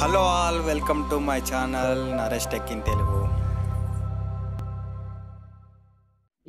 hello all welcome to my channel Naresh tech in Telugu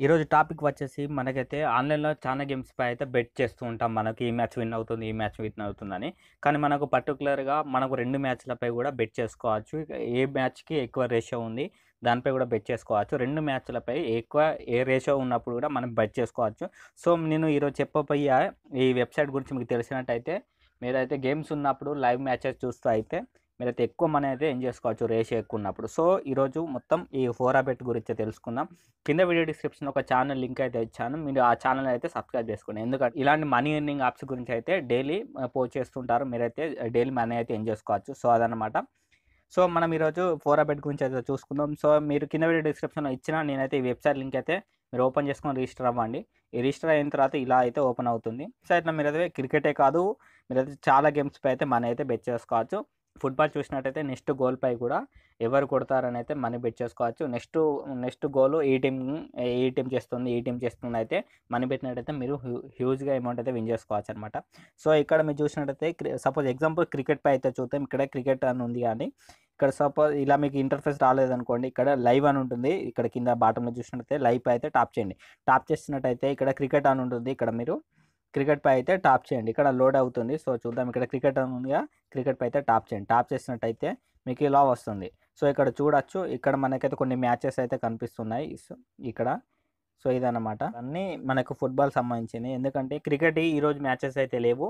ఈరోజు topic వచ్చేసి మనకైతే ఆన్లైన్లో చాలా గేమ్స్పై అయితే బెట్ చేస్తూ ఉంటాం మనకి ఈ మ్యాచ్ విన్ అవుతుంది ఈ మ్యాచ్ విన్ అవుతుందని కానీ మనకు పర్టికులర్గా మనకు రెండు మ్యాచ్లపై కూడా బెట్ చేసుకోవచ్చు ఏ మ్యాచ్కి ఎక్కువ రేషియో ఉంది దానిపై కూడా బెట్ చేసుకోవచ్చు రెండు మ్యాచ్లపై ఎక్కువ ఏ రేషియో ఉన్నప్పుడు కూడా మనం బెట్ చేసుకోవచ్చు సో నేను ఈరోజు చెప్పబోయే ఈ వెబ్సైట్ గురించి మీకు తెలిసినట్టయితే మీరైతే గేమ్స్ ఉన్నప్పుడు లైవ్ మ్యాచెస్ చూస్తూ అయితే మీరైతే ఎక్కువ మనీ అయితే ఏం చేసుకోవచ్చు రేషియో ఎక్కువ ఉన్నప్పుడు సో ఈరోజు మొత్తం ఈ ఫోరాబెట్ బెట్ గురించి తెలుసుకుందాం కింద వీడియో డిస్క్రిప్షన్ ఒక ఛానల్ లింక్ అయితే ఇచ్చాను మీరు ఆ ఛానల్ అయితే సబ్స్క్రైబ్ చేసుకోండి ఎందుకంటే ఇలాంటి మనీ ఎర్నింగ్ యాప్స్ గురించి అయితే డైలీ పోస్ట్ చేస్తుంటారు మీరైతే డైలీ మనీ అయితే ఏం చేసుకోవచ్చు సో అదనమాట సో మనం ఈరోజు ఫోరా బెట్ గురించి అయితే చూసుకుందాం సో మీరు కింద వీడియో డిస్క్రిప్షన్లో ఇచ్చిన నేనైతే ఈ వెబ్సైట్ లింక్ అయితే మీరు ఓపెన్ చేసుకొని రిజిస్టర్ అవ్వండి ఈ రిజిస్టర్ అయిన తర్వాత ఇలా అయితే ఓపెన్ అవుతుంది సో ఇట్లా మీరు అయితే క్రికెటే కాదు మీరు అయితే చాలా గేమ్స్పై అయితే మనీ అయితే బెట్ చేసుకోవచ్చు ఫుట్బాల్ చూసినట్టయితే నెక్స్ట్ గోల్ పై కూడా ఎవరు కొడతారని అయితే మనీ బెట్ చేసుకోవచ్చు నెక్స్ట్ నెక్స్ట్ గోల్ ఈ టీమ్ ఈ టీమ్ చేస్తుంది ఈ టీమ్ చేస్తుంది అయితే మనీ పెట్టినట్టయితే మీరు హ్యూజ్గా అమౌంట్ అయితే విన్ చేసుకోవచ్చు అనమాట సో ఇక్కడ మీరు చూసినట్టయితే సపోజ్ ఎగ్జాంపుల్ క్రికెట్ పై అయితే చూద్దాం ఇక్కడ క్రికెట్ అని ఉంది కానీ ఇక్కడ సపోజ్ ఇలా మీకు ఇంటర్ఫేస్ రాలేదనుకోండి ఇక్కడ లైవ్ అని ఉంటుంది ఇక్కడ కింద బాటంలో చూసినట్టయితే లైవ్ అయితే టాప్ చేయండి టాప్ చేసినట్టయితే ఇక్కడ క్రికెట్ అని ఉంటుంది ఇక్కడ మీరు క్రికెట్ పై అయితే టాప్ చేయండి ఇక్కడ లోడ్ అవుతుంది సో చూద్దాం ఇక్కడ క్రికెట్ ఉందిగా పై అయితే టాప్ చేయండి టాప్ చేసినట్టయితే మీకు ఇలా వస్తుంది సో ఇక్కడ చూడొచ్చు ఇక్కడ మనకైతే కొన్ని మ్యాచెస్ అయితే కనిపిస్తున్నాయి ఇక్కడ సో ఇదన్నమాట అన్నీ మనకు ఫుట్బాల్ సంబంధించినవి ఎందుకంటే క్రికెట్ ఈరోజు మ్యాచెస్ అయితే లేవు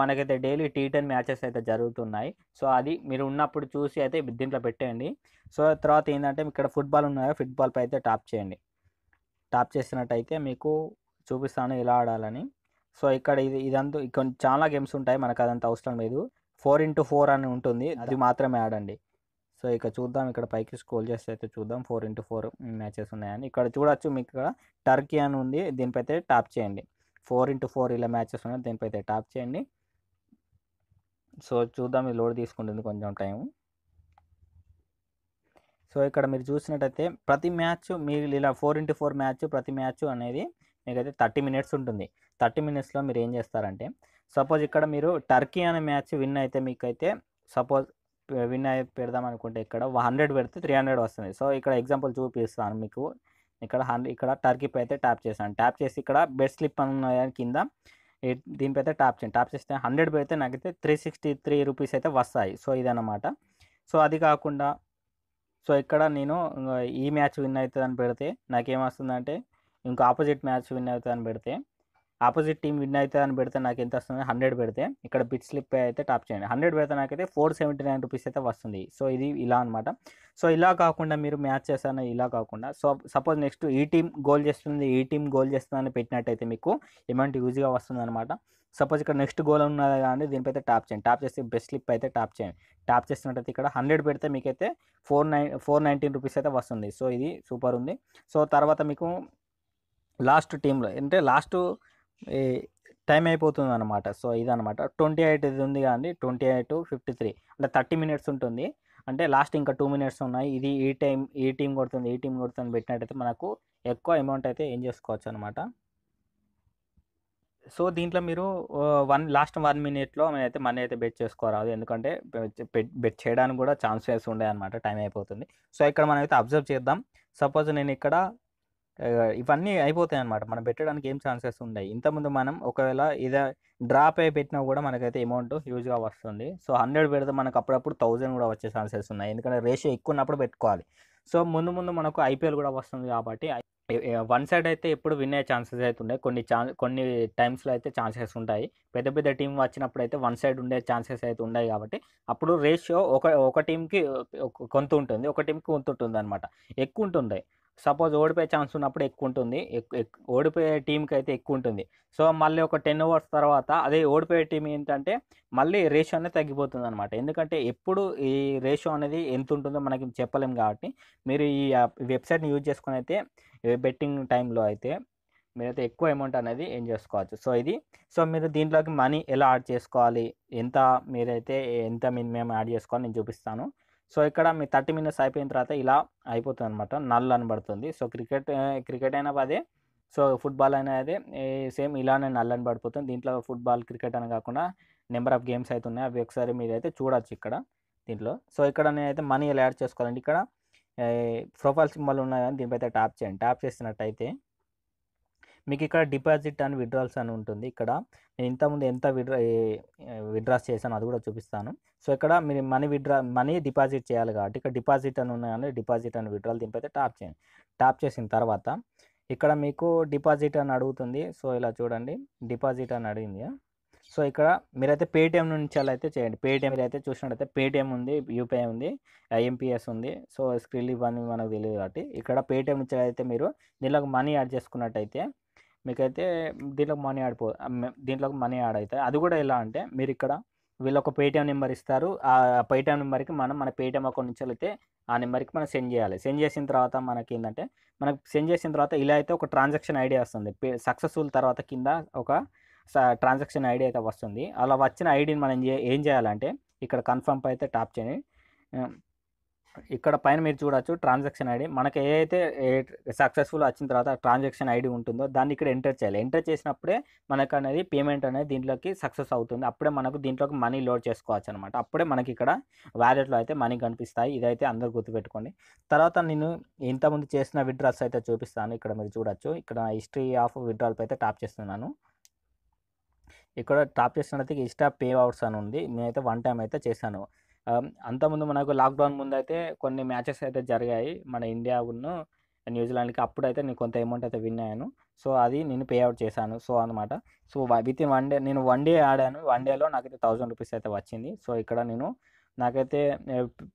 మనకైతే డైలీ టీ టెన్ మ్యాచెస్ అయితే జరుగుతున్నాయి సో అది మీరు ఉన్నప్పుడు చూసి అయితే దీంట్లో పెట్టేయండి సో తర్వాత ఏంటంటే ఇక్కడ ఫుట్బాల్ ఉన్నాయో ఫుట్బాల్పై అయితే టాప్ చేయండి టాప్ చేసినట్టయితే మీకు చూపిస్తాను ఎలా ఆడాలని సో ఇక్కడ ఇది ఇదంతా కొన్ని చాలా గేమ్స్ ఉంటాయి మనకు అదంత అవసరం లేదు ఫోర్ ఇంటూ ఫోర్ అని ఉంటుంది అది మాత్రమే ఆడండి సో ఇక్కడ చూద్దాం ఇక్కడ పైకి స్కోల్ చేస్తే అయితే చూద్దాం ఫోర్ ఇంటూ ఫోర్ మ్యాచెస్ ఉన్నాయని ఇక్కడ చూడొచ్చు మీకు ఇక్కడ టర్కీ అని ఉంది దీనిపై అయితే టాప్ చేయండి ఫోర్ ఇంటూ ఫోర్ ఇలా మ్యాచెస్ ఉన్నాయి అయితే టాప్ చేయండి సో చూద్దాం ఇది లోడ్ తీసుకుంటుంది కొంచెం టైం సో ఇక్కడ మీరు చూసినట్టయితే ప్రతి మ్యాచ్ మీరు ఇలా ఫోర్ ఇంటూ ఫోర్ మ్యాచ్ ప్రతి మ్యాచ్ అనేది మీకైతే థర్టీ మినిట్స్ ఉంటుంది థర్టీ మినిట్స్లో మీరు ఏం చేస్తారంటే సపోజ్ ఇక్కడ మీరు టర్కీ అనే మ్యాచ్ విన్ అయితే మీకైతే సపోజ్ విన్ అయి పెడదాం అనుకుంటే ఇక్కడ హండ్రెడ్ పెడితే త్రీ హండ్రెడ్ వస్తుంది సో ఇక్కడ ఎగ్జాంపుల్ చూపిస్తాను మీకు ఇక్కడ హండ్రెడ్ ఇక్కడ టర్కీపై అయితే ట్యాప్ చేశాను ట్యాప్ చేసి ఇక్కడ బెడ్ స్లిప్ అన్న కింద దీనిపై అయితే ట్యాప్ చేయండి ట్యాప్ చేస్తే హండ్రెడ్ పెడితే నాకైతే త్రీ సిక్స్టీ త్రీ రూపీస్ అయితే వస్తాయి సో ఇదన్నమాట సో అది కాకుండా సో ఇక్కడ నేను ఈ మ్యాచ్ విన్ అవుతుందని పెడితే నాకేమొస్తుందంటే ఇంకో ఆపోజిట్ మ్యాచ్ విన్ అవుతుంది అని పెడితే ఆపోజిట్ టీం విన్ అవుతుంది అని పెడితే నాకు ఎంత వస్తుంది హండ్రెడ్ పెడితే ఇక్కడ బిట్ స్లిప్ అయితే టాప్ చేయండి హండ్రెడ్ పెడితే నాకైతే ఫోర్ సెవెంటీ నైన్ రూపీస్ అయితే వస్తుంది సో ఇది ఇలా అనమాట సో ఇలా కాకుండా మీరు మ్యాచ్ చేస్తాను ఇలా కాకుండా సో సపోజ్ నెక్స్ట్ ఈ టీం గోల్ చేస్తుంది ఈ టీం గోల్ చేస్తుందని పెట్టినట్టయితే మీకు ఎమౌంట్ యూజ్గా వస్తుంది అనమాట సపోజ్ ఇక్కడ నెక్స్ట్ గోల్ ఉన్నది కానీ దీనిపైతే టాప్ చేయండి టాప్ చేస్తే బెస్ట్ స్లిప్ అయితే టాప్ చేయండి టాప్ చేస్తున్నట్టయితే ఇక్కడ హండ్రెడ్ పెడితే మీకైతే four nine four nineteen rupees అయితే వస్తుంది సో ఇది సూపర్ ఉంది సో తర్వాత మీకు లాస్ట్ టీంలో అంటే లాస్ట్ టైం అయిపోతుంది అనమాట సో ఇదనమాట ట్వంటీ ఎయిట్ ఇది ఉంది కానీ ట్వంటీ ఎయిట్ ఫిఫ్టీ త్రీ అంటే థర్టీ మినిట్స్ ఉంటుంది అంటే లాస్ట్ ఇంకా టూ మినిట్స్ ఉన్నాయి ఇది ఈ టైం ఈ టీం కొడుతుంది ఈ టీం కొడుతుంది పెట్టినట్టయితే మనకు ఎక్కువ అమౌంట్ అయితే ఏం చేసుకోవచ్చు అనమాట సో దీంట్లో మీరు వన్ లాస్ట్ వన్ మినిట్లో అయితే మనీ అయితే బెట్ చేసుకోరాదు ఎందుకంటే బెట్ చేయడానికి కూడా ఛాన్సెస్ ఉండే అనమాట టైం అయిపోతుంది సో ఇక్కడ మనం అయితే అబ్జర్వ్ చేద్దాం సపోజ్ నేను ఇక్కడ ఇవన్నీ అయిపోతాయి అనమాట మనం పెట్టడానికి ఏం ఛాన్సెస్ ఉన్నాయి ఇంతకుముందు మనం ఒకవేళ ఇదే డ్రాప్ అయి పెట్టినా కూడా మనకైతే అమౌంట్ హ్యూజ్గా వస్తుంది సో హండ్రెడ్ పెడితే మనకు అప్పుడప్పుడు థౌజండ్ కూడా వచ్చే ఛాన్సెస్ ఉన్నాయి ఎందుకంటే రేషియో ఎక్కువ ఉన్నప్పుడు పెట్టుకోవాలి సో ముందు ముందు మనకు ఐపీఎల్ కూడా వస్తుంది కాబట్టి వన్ సైడ్ అయితే ఎప్పుడు విన్ అయ్యే ఛాన్సెస్ అయితే ఉన్నాయి కొన్ని ఛాన్స్ కొన్ని టైమ్స్లో అయితే ఛాన్సెస్ ఉంటాయి పెద్ద పెద్ద టీం వచ్చినప్పుడు అయితే వన్ సైడ్ ఉండే ఛాన్సెస్ అయితే ఉన్నాయి కాబట్టి అప్పుడు రేషియో ఒక ఒక టీంకి కొంత ఉంటుంది ఒక టీంకి కొంత ఉంటుంది అనమాట ఎక్కువ ఉంటుంది సపోజ్ ఓడిపోయే ఛాన్స్ ఉన్నప్పుడు ఎక్కువ ఉంటుంది ఓడిపోయే టీంకి అయితే ఎక్కువ ఉంటుంది సో మళ్ళీ ఒక టెన్ అవర్స్ తర్వాత అదే ఓడిపోయే టీం ఏంటంటే మళ్ళీ రేషియో అనేది తగ్గిపోతుంది అనమాట ఎందుకంటే ఎప్పుడు ఈ రేషియో అనేది ఎంత ఉంటుందో మనకి చెప్పలేం కాబట్టి మీరు ఈ వెబ్సైట్ని యూజ్ చేసుకుని అయితే బెట్టింగ్ టైంలో అయితే మీరైతే ఎక్కువ అమౌంట్ అనేది ఏం చేసుకోవచ్చు సో ఇది సో మీరు దీంట్లోకి మనీ ఎలా యాడ్ చేసుకోవాలి ఎంత మీరైతే ఎంత మినిమం యాడ్ చేసుకోవాలి నేను చూపిస్తాను సో ఇక్కడ మీ థర్టీ మినిట్స్ అయిపోయిన తర్వాత ఇలా అయిపోతుంది అనమాట నల్ అని పడుతుంది సో క్రికెట్ క్రికెట్ అయినా అదే సో ఫుట్బాల్ అయినా అదే సేమ్ ఇలానే నల్ అని పడిపోతుంది దీంట్లో ఫుట్బాల్ క్రికెట్ అని కాకుండా నెంబర్ ఆఫ్ గేమ్స్ అయితే ఉన్నాయి అవి ఒకసారి మీరు అయితే చూడొచ్చు ఇక్కడ దీంట్లో సో ఇక్కడ నేనైతే మనీ ఇలా యాడ్ చేసుకోవాలండి ఇక్కడ ప్రొఫైల్ సింబల్ ఉన్నాయి కానీ దీనిపై ట్యాప్ చేయండి ట్యాప్ చేసినట్టయితే మీకు ఇక్కడ డిపాజిట్ అండ్ విడ్రాల్స్ అని ఉంటుంది ఇక్కడ నేను ఇంతకుముందు ఎంత విడ్రా విడ్రాస్ చేశాను అది కూడా చూపిస్తాను సో ఇక్కడ మీరు మనీ విడ్రా మనీ డిపాజిట్ చేయాలి కాబట్టి ఇక్కడ డిపాజిట్ అని ఉన్నాయని డిపాజిట్ అండ్ విడ్రాల్ దింపైతే ట్యాప్ చేయండి ట్యాప్ చేసిన తర్వాత ఇక్కడ మీకు డిపాజిట్ అని అడుగుతుంది సో ఇలా చూడండి డిపాజిట్ అని అడిగింది సో ఇక్కడ మీరైతే పేటిఎం నుంచి అలా అయితే చేయండి పేటిఎం అయితే చూసినట్టయితే పేటిఎం ఉంది యూపీఐ ఉంది ఐఎంపిఎస్ ఉంది సో స్క్రీన్ ఇవన్నీ మనకు తెలియదు కాబట్టి ఇక్కడ పేటిఎం నుంచి అయితే మీరు దీనిలోకి మనీ యాడ్ చేసుకున్నట్టయితే మీకైతే దీంట్లో మనీ ఆడిపో దీంట్లో మనీ యాడ్ అవుతుంది అది కూడా ఎలా అంటే మీరు ఇక్కడ వీళ్ళు ఒక పేటిఎం నెంబర్ ఇస్తారు ఆ పేటిఎం నెంబర్కి మనం మన పేటిఎం అకౌంట్ నుంచి వెళ్తే ఆ నెంబర్కి మనం సెండ్ చేయాలి సెండ్ చేసిన తర్వాత మనకి ఏంటంటే మనకు సెండ్ చేసిన తర్వాత ఇలా అయితే ఒక ట్రాన్సాక్షన్ ఐడి వస్తుంది సక్సెస్ఫుల్ తర్వాత కింద ఒక ట్రాన్సాక్షన్ ఐడి అయితే వస్తుంది అలా వచ్చిన ఐడిని మనం ఏం చేయాలంటే ఇక్కడ కన్ఫర్మ్ అయితే టాప్ చేయండి ఇక్కడ పైన మీరు చూడొచ్చు ట్రాన్సాక్షన్ ఐడి మనకి ఏ అయితే సక్సెస్ఫుల్ వచ్చిన తర్వాత ట్రాన్సాక్షన్ ఐడి ఉంటుందో దాన్ని ఇక్కడ ఎంటర్ చేయాలి ఎంటర్ చేసినప్పుడే మనకు అనేది పేమెంట్ అనేది దీంట్లోకి సక్సెస్ అవుతుంది అప్పుడే మనకు దీంట్లోకి మనీ లోడ్ చేసుకోవచ్చు అనమాట అప్పుడే మనకి ఇక్కడ వ్యాలెట్లో అయితే మనీ కనిపిస్తాయి ఇదైతే అందరు గుర్తుపెట్టుకోండి తర్వాత నేను ఇంతకుముందు చేసిన విడ్రాల్స్ అయితే చూపిస్తాను ఇక్కడ మీరు చూడొచ్చు ఇక్కడ హిస్టరీ ఆఫ్ విడ్రాల్పై అయితే టాప్ చేస్తున్నాను ఇక్కడ టాప్ చేసినట్టు ఇస్టా పే అవర్స్ అని ఉంది నేనైతే వన్ టైం అయితే చేశాను అంతకుముందు మనకు లాక్డౌన్ ముందు అయితే కొన్ని మ్యాచెస్ అయితే జరిగాయి మన ఇండియా ఉన్న న్యూజిలాండ్కి అప్పుడైతే నేను కొంత అమౌంట్ అయితే విన్ అయ్యాను సో అది నేను పే అవుట్ చేశాను సో అనమాట so within one day నేను వన్ డే ఆడాను వన్ డేలో నాకైతే థౌజండ్ రూపీస్ అయితే వచ్చింది సో ఇక్కడ నేను నాకైతే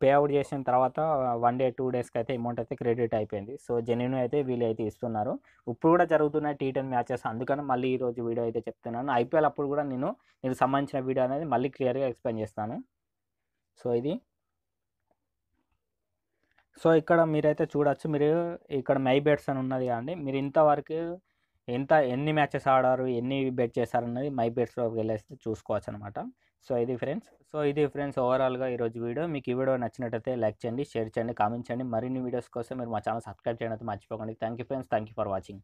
పే అవుట్ చేసిన తర్వాత వన్ డే టూ డేస్కి అయితే అమౌంట్ అయితే క్రెడిట్ అయిపోయింది సో జెన్యున్ అయితే వీళ్ళు అయితే ఇస్తున్నారు ఇప్పుడు కూడా జరుగుతున్నాయి టీ టెన్ మ్యాచెస్ అందుకని మళ్ళీ ఈరోజు వీడియో అయితే చెప్తున్నాను ఐపీఎల్ అప్పుడు కూడా నేను నేను సంబంధించిన వీడియో అనేది మళ్ళీ క్లియర్గా ఎక్స్ప్లెయిన్ చేస్తాను సో ఇది సో ఇక్కడ మీరైతే చూడవచ్చు మీరు ఇక్కడ మై బెట్స్ అని ఉన్నది కానీ మీరు ఇంతవరకు ఎంత ఎన్ని మ్యాచెస్ ఆడారు ఎన్ని బెట్ చేశారు అన్నది మై బెట్స్లోకి వెళ్ళేసి చూసుకోవచ్చు అనమాట సో ఇది ఫ్రెండ్స్ సో ఇది ఫ్రెండ్స్ ఓవరాల్గా ఈరోజు వీడియో మీకు ఈ వీడియో నచ్చినట్టయితే లైక్ చేయండి షేర్ చేయండి కామెంట్ చేయండి మరిన్ని వీడియోస్ కోసం మీరు మా ఛానల్ సబ్స్క్రైబ్ చేయడం మర్చిపోకండి thank you friends thank you for watching